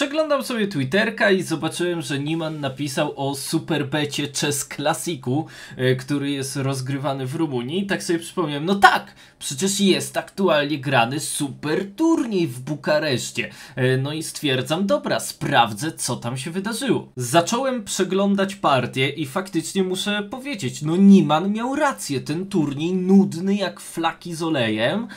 Przeglądam sobie Twitterka i zobaczyłem, że Niman napisał o superbecie Chess Classicu, e, który jest rozgrywany w Rumunii. I tak sobie przypomniałem, no tak, przecież jest aktualnie grany super turniej w Bukareszcie. E, no i stwierdzam, dobra, sprawdzę co tam się wydarzyło. Zacząłem przeglądać partię i faktycznie muszę powiedzieć, no Niman miał rację, ten turniej nudny jak flaki z olejem.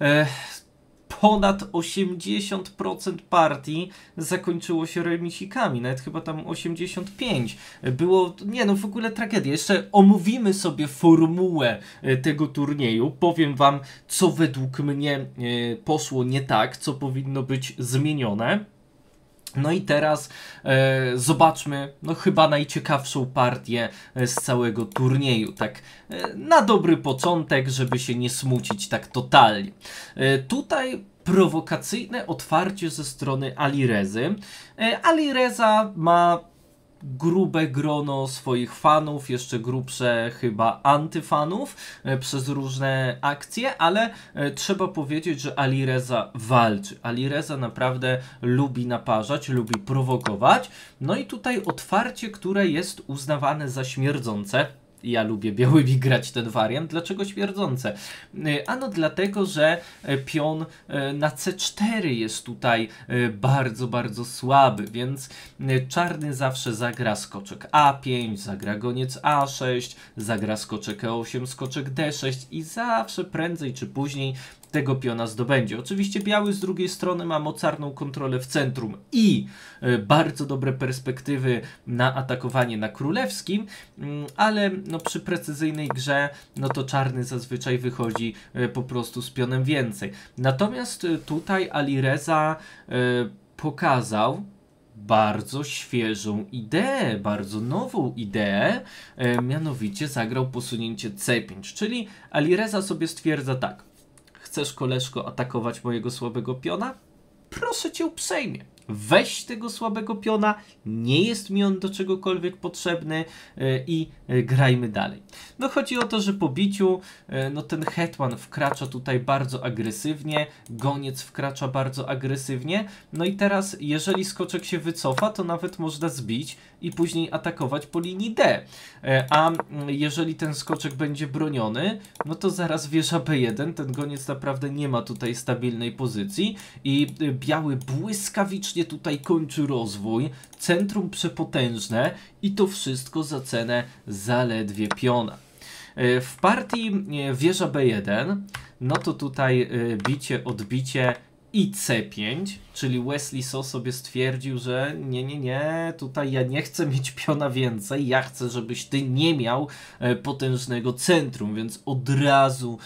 Ech, ponad 80% partii zakończyło się remisikami, nawet chyba tam 85. Było, nie no, w ogóle tragedia. Jeszcze omówimy sobie formułę e, tego turnieju. Powiem wam, co według mnie e, poszło nie tak, co powinno być zmienione. No i teraz e, zobaczmy, no chyba najciekawszą partię e, z całego turnieju, tak e, na dobry początek, żeby się nie smucić tak totalnie. E, tutaj prowokacyjne otwarcie ze strony Alirezy. E, Alireza ma grube grono swoich fanów, jeszcze grubsze chyba antyfanów e, przez różne akcje, ale e, trzeba powiedzieć, że Alireza walczy. Alireza naprawdę lubi naparzać, lubi prowokować. No i tutaj otwarcie, które jest uznawane za śmierdzące ja lubię białymi grać ten wariant. Dlaczego śmierdzące? E, ano dlatego, że e, pion e, na C4 jest tutaj bardzo, bardzo słaby, więc czarny zawsze zagra skoczek A5, zagra goniec A6, zagra skoczek E8, skoczek D6 i zawsze prędzej czy później tego piona zdobędzie. Oczywiście biały z drugiej strony ma mocarną kontrolę w centrum i e, bardzo dobre perspektywy na atakowanie na królewskim, mm, ale no przy precyzyjnej grze no to czarny zazwyczaj wychodzi e, po prostu z pionem więcej. Natomiast e, tutaj Alireza pokazał, bardzo świeżą ideę, bardzo nową ideę, mianowicie zagrał posunięcie C5, czyli Alireza sobie stwierdza tak, Chcesz, koleżko, atakować mojego słabego piona? Proszę cię uprzejmie weź tego słabego piona, nie jest mi on do czegokolwiek potrzebny e, i e, grajmy dalej. No chodzi o to, że po biciu e, no ten hetman wkracza tutaj bardzo agresywnie, goniec wkracza bardzo agresywnie, no i teraz jeżeli skoczek się wycofa, to nawet można zbić i później atakować po linii D. A jeżeli ten skoczek będzie broniony, no to zaraz wieża B1, ten goniec naprawdę nie ma tutaj stabilnej pozycji i biały błyskawicznie tutaj kończy rozwój, centrum przepotężne i to wszystko za cenę zaledwie piona. E, w partii e, wieża B1, no to tutaj e, bicie, odbicie i C5, czyli Wesley So sobie stwierdził, że nie, nie, nie, tutaj ja nie chcę mieć piona więcej, ja chcę, żebyś ty nie miał potężnego centrum, więc od razu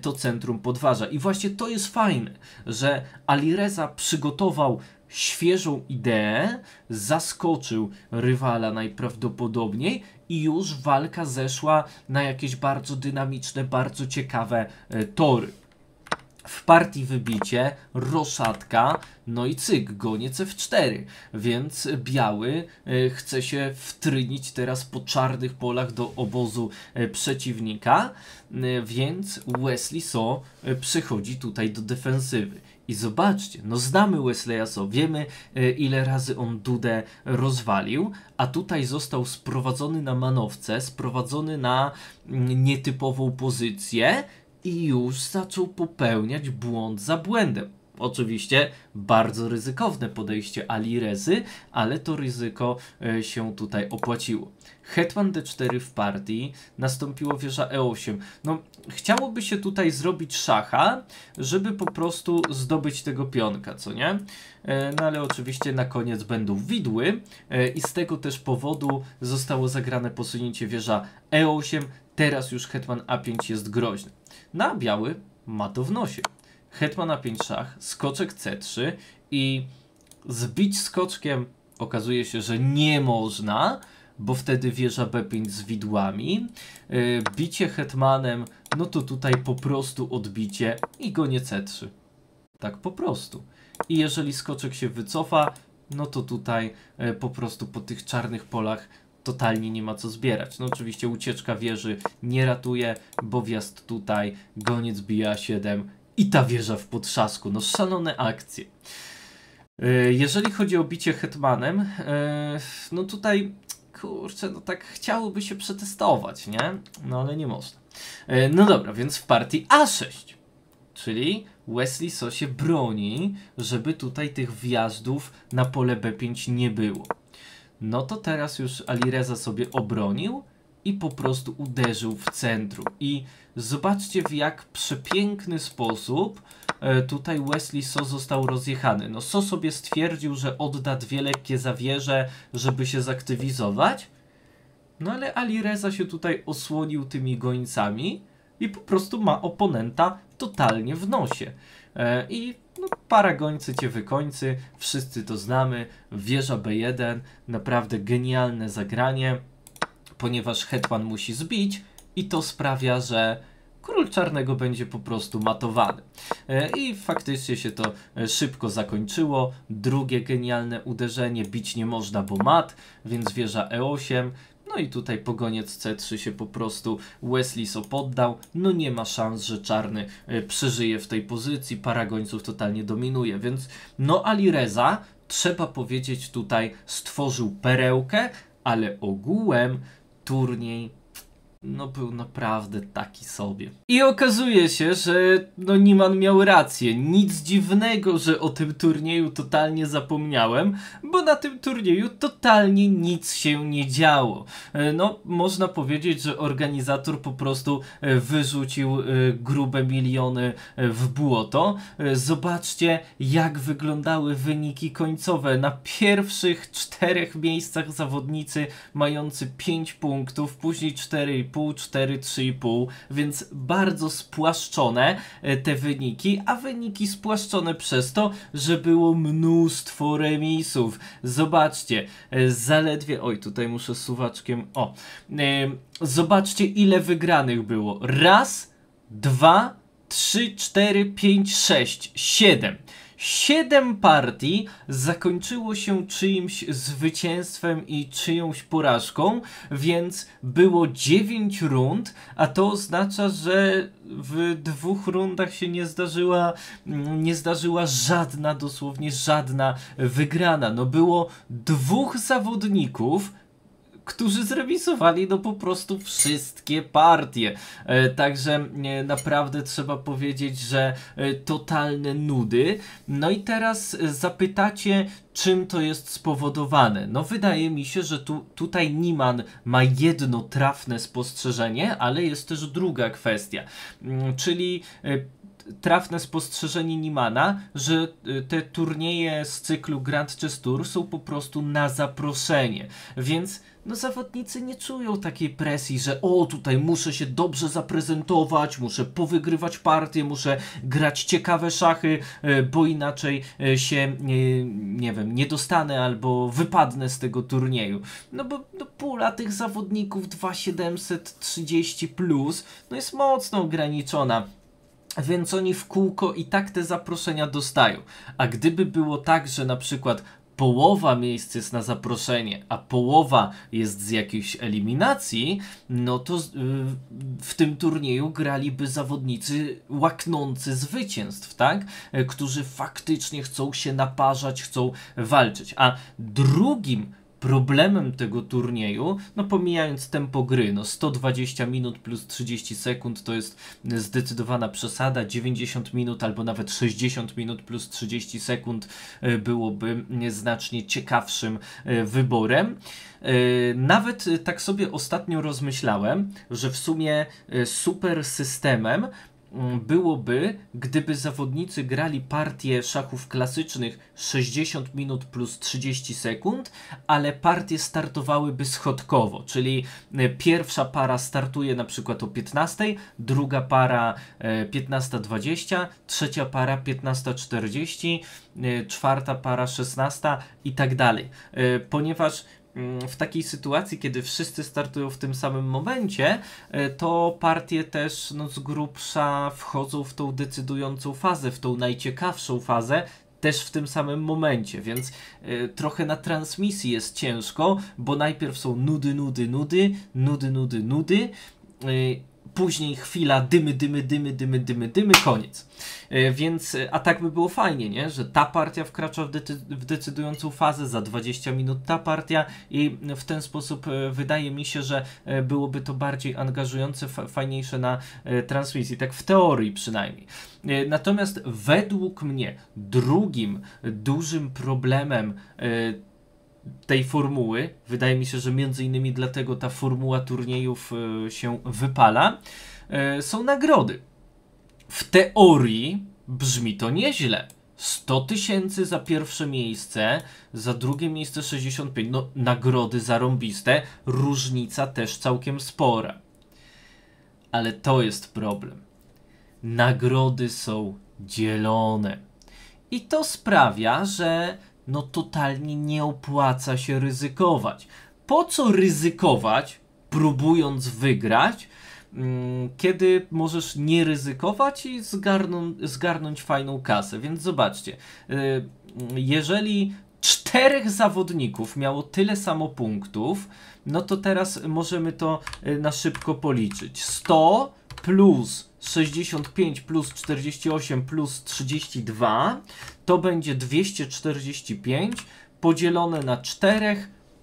to centrum podważa. I właśnie to jest fajne, że Alireza przygotował świeżą ideę, zaskoczył rywala najprawdopodobniej i już walka zeszła na jakieś bardzo dynamiczne, bardzo ciekawe e, tory. W partii wybicie, roszatka, no i cyk, goniec F4. Więc biały e, chce się wtrynić teraz po czarnych polach do obozu e, przeciwnika, więc Wesley So przychodzi tutaj do defensywy. I zobaczcie, no znamy Wesleya so, wiemy e, ile razy on Dudę rozwalił, a tutaj został sprowadzony na manowce, sprowadzony na mm, nietypową pozycję i już zaczął popełniać błąd za błędem oczywiście bardzo ryzykowne podejście Alirezy, ale to ryzyko e, się tutaj opłaciło. Hetman d4 w partii, nastąpiło wieża e8. No, chciałoby się tutaj zrobić szacha, żeby po prostu zdobyć tego pionka, co nie? E, no ale oczywiście na koniec będą widły e, i z tego też powodu zostało zagrane posunięcie wieża e8. Teraz już hetman a5 jest groźny. Na biały ma to w nosie hetman na 5 szach, skoczek c3 i zbić skoczkiem okazuje się, że nie można, bo wtedy wieża b5 z widłami. Yy, bicie hetmanem, no to tutaj po prostu odbicie i gonie c3. Tak po prostu. I jeżeli skoczek się wycofa, no to tutaj yy, po prostu po tych czarnych polach totalnie nie ma co zbierać. No oczywiście ucieczka wieży nie ratuje, bo wjazd tutaj, goniec bija 7 i ta wieża w potrzasku. No szalone akcje. E, jeżeli chodzi o bicie Hetmanem, e, no tutaj kurczę, no tak chciałoby się przetestować, nie? No ale nie można. E, no dobra, więc w partii A6, czyli Wesley So się broni, żeby tutaj tych wjazdów na pole B5 nie było. No to teraz już Alireza sobie obronił, i po prostu uderzył w centrum. I zobaczcie w jak przepiękny sposób e, tutaj Wesley So został rozjechany. No So sobie stwierdził, że odda dwie lekkie zawierze, żeby się zaktywizować. No ale Ali Reza się tutaj osłonił tymi gońcami i po prostu ma oponenta totalnie w nosie. E, I no, para gońcy cię wykońcy, wszyscy to znamy, wieża B1, naprawdę genialne zagranie ponieważ hetman musi zbić i to sprawia, że król czarnego będzie po prostu matowany. E, I faktycznie się to e, szybko zakończyło. Drugie genialne uderzenie, bić nie można, bo mat, więc wieża E8. No i tutaj pogoniec C3 się po prostu Wesleyso poddał. No nie ma szans, że czarny e, przeżyje w tej pozycji. Paragońców totalnie dominuje, więc no Ali Reza, trzeba powiedzieć tutaj, stworzył perełkę, ale ogółem turniej no był naprawdę taki sobie. I okazuje się, że no Niman miał rację. Nic dziwnego, że o tym turnieju totalnie zapomniałem, bo na tym turnieju totalnie nic się nie działo. E, no, można powiedzieć, że organizator po prostu e, wyrzucił e, grube miliony w błoto. Zobaczcie, jak wyglądały wyniki końcowe. Na pierwszych czterech miejscach zawodnicy mający 5 punktów, później 4 3,5, 4, 3,5, więc bardzo spłaszczone e, te wyniki, a wyniki spłaszczone przez to, że było mnóstwo remisów. Zobaczcie, e, zaledwie, oj tutaj muszę suwaczkiem, o, e, zobaczcie ile wygranych było. Raz, dwa, trzy, cztery, pięć, sześć, siedem. Siedem partii zakończyło się czyimś zwycięstwem i czyjąś porażką, więc było dziewięć rund, a to oznacza, że w dwóch rundach się nie zdarzyła, mm, nie zdarzyła żadna, dosłownie żadna wygrana. No było dwóch zawodników, którzy zrewisowali no po prostu wszystkie partie. E, także e, naprawdę trzeba powiedzieć, że e, totalne nudy. No i teraz zapytacie, czym to jest spowodowane. No wydaje mi się, że tu, tutaj Niman ma jedno trafne spostrzeżenie, ale jest też druga kwestia, mm, czyli trafne spostrzeżenie Nimana, że y, te turnieje z cyklu Grand Chess Tour są po prostu na zaproszenie, więc no zawodnicy nie czują takiej presji, że o tutaj muszę się dobrze zaprezentować, muszę powygrywać partie, muszę grać ciekawe szachy, y, bo inaczej y, się nie wiem, nie dostanę albo wypadnę z tego turnieju. No bo no, pula tych zawodników 2730 plus no jest mocno ograniczona więc oni w kółko i tak te zaproszenia dostają. A gdyby było tak, że na przykład połowa miejsc jest na zaproszenie, a połowa jest z jakiejś eliminacji, no to y, w tym turnieju graliby zawodnicy łaknący zwycięstw, tak? Y, którzy faktycznie chcą się naparzać, chcą walczyć. A drugim problemem tego turnieju, no pomijając tempo gry, no 120 minut plus 30 sekund to jest zdecydowana przesada, 90 minut albo nawet 60 minut plus 30 sekund e, byłoby znacznie ciekawszym e, wyborem. E, nawet tak sobie ostatnio rozmyślałem, że w sumie super systemem Mm, byłoby, gdyby zawodnicy grali partie szachów klasycznych 60 minut plus 30 sekund, ale partie startowałyby schodkowo, czyli e, pierwsza para startuje na przykład o 15, druga para 15.20, e, trzecia para 15.40, e, czwarta para 16 i tak dalej. Ponieważ w takiej sytuacji, kiedy wszyscy startują w tym samym momencie, e, to partie też no, z grubsza wchodzą w tą decydującą fazę, w tą najciekawszą fazę, też w tym samym momencie, więc y, trochę na transmisji jest ciężko, bo najpierw są nudy, nudy, nudy, nudy, nudy, nudy. Y, później chwila dymy, dymy, dymy, dymy, dymy, dymy, koniec. E, więc, e, a tak by było fajnie, nie? Że ta partia wkracza w, decy w decydującą fazę, za 20 minut ta partia i w ten sposób e, wydaje mi się, że byłoby to bardziej angażujące, fajniejsze na transmisji, tak w teorii przynajmniej. Natomiast według mnie drugim dużym problemem tej formuły. Wydaje mi się, że między innymi dlatego ta formuła turniejów e, się wypala. E, są nagrody. W teorii brzmi to nieźle. 100 tysięcy za pierwsze miejsce, za drugie miejsce 65. No, nagrody zarąbiste, różnica też całkiem spora. Ale to jest problem. Nagrody są dzielone. I to sprawia, że no totalnie nie opłaca się ryzykować. Po co ryzykować, próbując wygrać, mm, kiedy możesz nie ryzykować i zgarnąć, zgarnąć fajną kasę. Więc zobaczcie, y, jeżeli czterech zawodników miało tyle samo punktów, no to teraz możemy to y, na szybko policzyć. 100 plus 65 plus 48 plus 32 to będzie 245 podzielone na 4.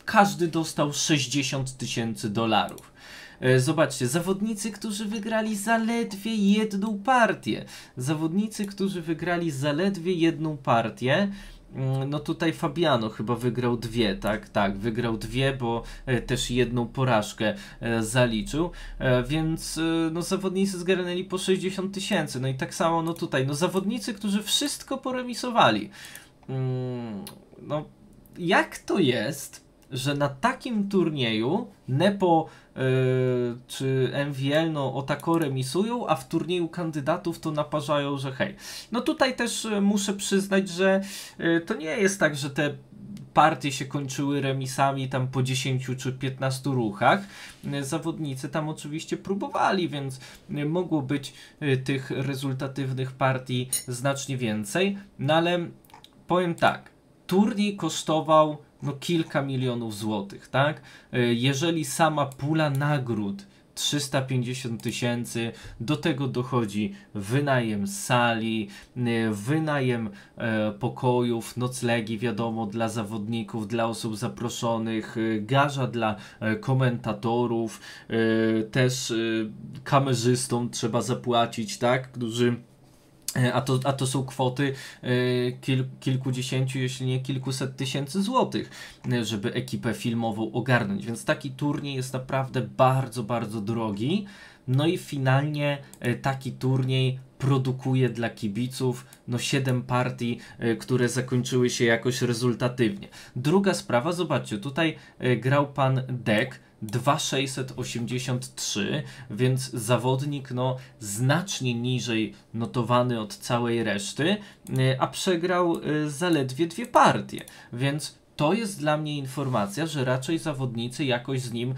Każdy dostał 60 tysięcy dolarów. E, zobaczcie, zawodnicy, którzy wygrali zaledwie jedną partię. Zawodnicy, którzy wygrali zaledwie jedną partię, Mm, no tutaj Fabiano chyba wygrał dwie, tak? Tak, wygrał dwie, bo e, też jedną porażkę e, zaliczył, e, więc no zawodnicy zgarnęli po 60 tysięcy, no i tak samo no tutaj, no zawodnicy, którzy wszystko poremisowali. Mm, no jak to jest, że na takim turnieju Nepo yy, czy MVL no Otako remisują, a w turnieju kandydatów to naparzają, że hej. No tutaj też e, muszę przyznać, że yy, to nie jest tak, że te partie się kończyły remisami tam po 10 czy 15 ruchach. Zawodnicy tam oczywiście próbowali, więc mogło być tych rezultatywnych partii znacznie więcej. No ale powiem tak, turniej kosztował no, kilka milionów złotych, tak? E, jeżeli sama pula nagród 350 tysięcy, do tego dochodzi wynajem sali, e, wynajem e, pokojów, noclegi, wiadomo, dla zawodników, dla osób zaproszonych, garza dla komentatorów, też kamerzystom trzeba zapłacić, tak? Którzy E, a to, a to są kwoty e, kil, kilkudziesięciu, jeśli nie kilkuset tysięcy złotych, e, żeby ekipę filmową ogarnąć. Więc taki turniej jest naprawdę bardzo, bardzo drogi. No i finalnie taki turniej produkuje dla kibiców no siedem partii, które zakończyły się jakoś rezultatywnie. Druga sprawa, zobaczcie, tutaj grał pan Deck 2683, więc zawodnik no, znacznie niżej notowany od całej reszty, y, a przegrał y, zaledwie dwie partie. Więc to jest dla mnie informacja, że raczej zawodnicy jakoś z nim,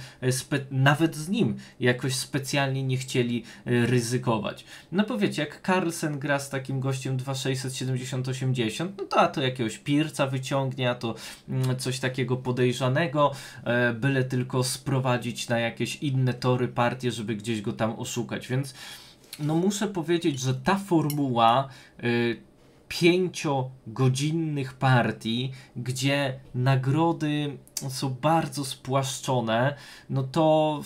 e, nawet z nim, jakoś specjalnie nie chcieli e, ryzykować. No powiecie, jak Carlsen gra z takim gościem 2670-80, no to a to jakiegoś Pirca wyciągnie, a to mm, coś takiego podejrzanego, e, byle tylko sprowadzić na jakieś inne tory partie, żeby gdzieś go tam oszukać, więc no muszę powiedzieć, że ta formuła pięciogodzinnych partii, gdzie nagrody są bardzo spłaszczone, no to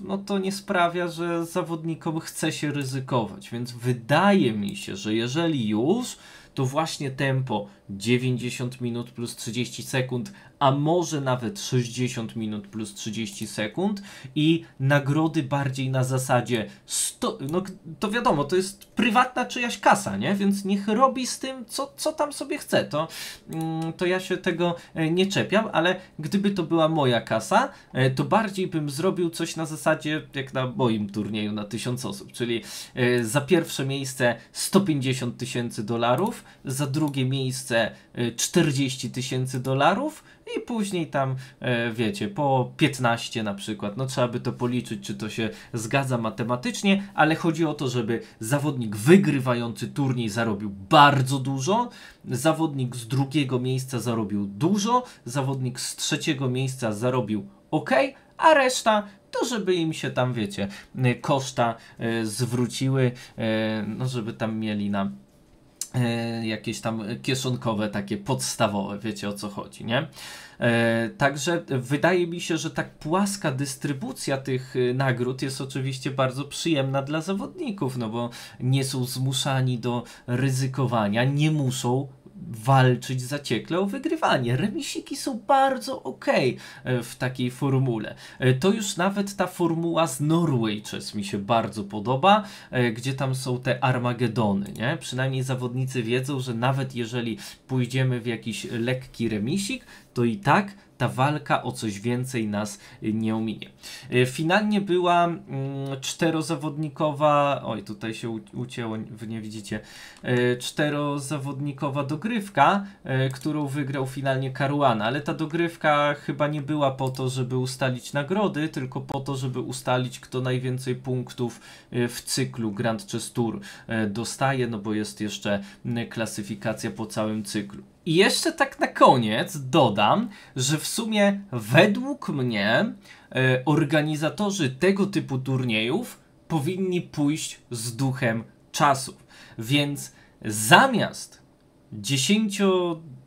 no to nie sprawia, że zawodnikom chce się ryzykować. Więc wydaje mi się, że jeżeli już, to właśnie tempo 90 minut plus 30 sekund, a może nawet 60 minut plus 30 sekund i nagrody bardziej na zasadzie 100, no to wiadomo, to jest prywatna czyjaś kasa, nie? Więc niech robi z tym, co, co tam sobie chce. To, mm, to ja się tego e, nie czepiam, ale gdyby to była moja kasa, e, to bardziej bym zrobił coś na zasadzie jak na moim turnieju na 1000 osób, czyli e, za pierwsze miejsce 150 tysięcy dolarów, za drugie miejsce 40 tysięcy dolarów, i później tam, e, wiecie, po 15 na przykład, no trzeba by to policzyć, czy to się zgadza matematycznie, ale chodzi o to, żeby zawodnik wygrywający turniej zarobił bardzo dużo, zawodnik z drugiego miejsca zarobił dużo, zawodnik z trzeciego miejsca zarobił ok, a reszta to żeby im się tam, wiecie, koszta e, zwróciły, e, no żeby tam mieli na E, jakieś tam kieszonkowe, takie podstawowe, wiecie o co chodzi, nie? E, także wydaje mi się, że tak płaska dystrybucja tych e, nagród jest oczywiście bardzo przyjemna dla zawodników, no bo nie są zmuszani do ryzykowania, nie muszą walczyć zaciekle o wygrywanie. Remisiki są bardzo ok e, w takiej formule. E, to już nawet ta formuła z Norway Chess mi się bardzo podoba, e, gdzie tam są te Armagedony, nie? Przynajmniej zawodnicy wiedzą, że nawet jeżeli pójdziemy w jakiś lekki remisik, to i tak ta walka o coś więcej nas y, nie ominie. Y, finalnie była mm, czterozawodnikowa, oj tutaj się ucięło, wy nie widzicie, y, czterozawodnikowa dogrywka, którą wygrał finalnie Karuana, ale ta dogrywka chyba nie była po to, żeby ustalić nagrody, tylko po to, żeby ustalić kto najwięcej punktów w cyklu Grand Chess Tour dostaje, no bo jest jeszcze klasyfikacja po całym cyklu. I jeszcze tak na koniec dodam, że w sumie według mnie e, organizatorzy tego typu turniejów powinni pójść z duchem czasu. Więc zamiast 10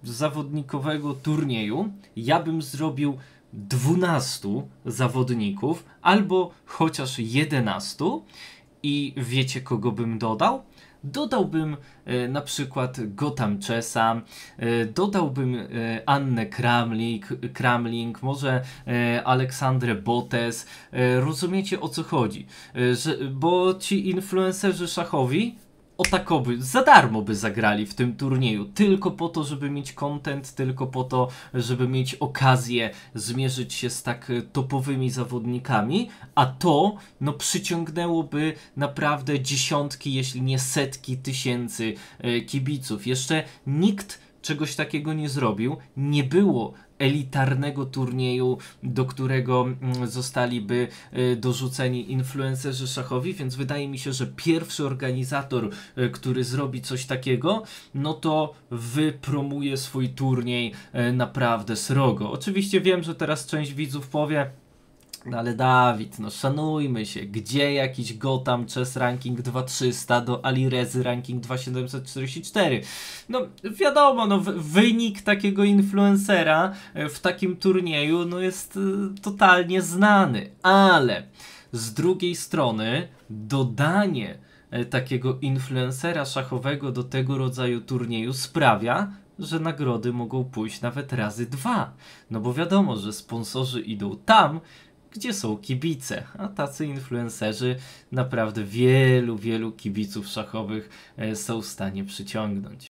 zawodnikowego turnieju, ja bym zrobił 12 zawodników albo chociaż 11 i wiecie kogo bym dodał? Dodałbym e, na przykład Gotham Chessa, e, dodałbym e, Annę Kramling, Kramling może e, Aleksandrę Botes. E, rozumiecie o co chodzi? E, że, bo ci influencerzy szachowi o tak za darmo by zagrali w tym turnieju, tylko po to, żeby mieć content, tylko po to, żeby mieć okazję zmierzyć się z tak e, topowymi zawodnikami, a to no przyciągnęłoby naprawdę dziesiątki, jeśli nie setki tysięcy e, kibiców. Jeszcze nikt czegoś takiego nie zrobił, nie było elitarnego turnieju, do którego mm, zostaliby y, dorzuceni influencerzy szachowi, więc wydaje mi się, że pierwszy organizator, y, który zrobi coś takiego, no to wypromuje swój turniej y, naprawdę srogo. Oczywiście wiem, że teraz część widzów powie, no ale Dawid, no szanujmy się. Gdzie jakiś Gotham Chess ranking 2300 do Alirezy ranking 2744? No wiadomo, no wynik takiego influencera e, w takim turnieju no jest e, totalnie znany, ale z drugiej strony dodanie e, takiego influencera szachowego do tego rodzaju turnieju sprawia, że nagrody mogą pójść nawet razy dwa. No bo wiadomo, że sponsorzy idą tam, gdzie są kibice, a tacy influencerzy naprawdę wielu, wielu kibiców szachowych e, są w stanie przyciągnąć.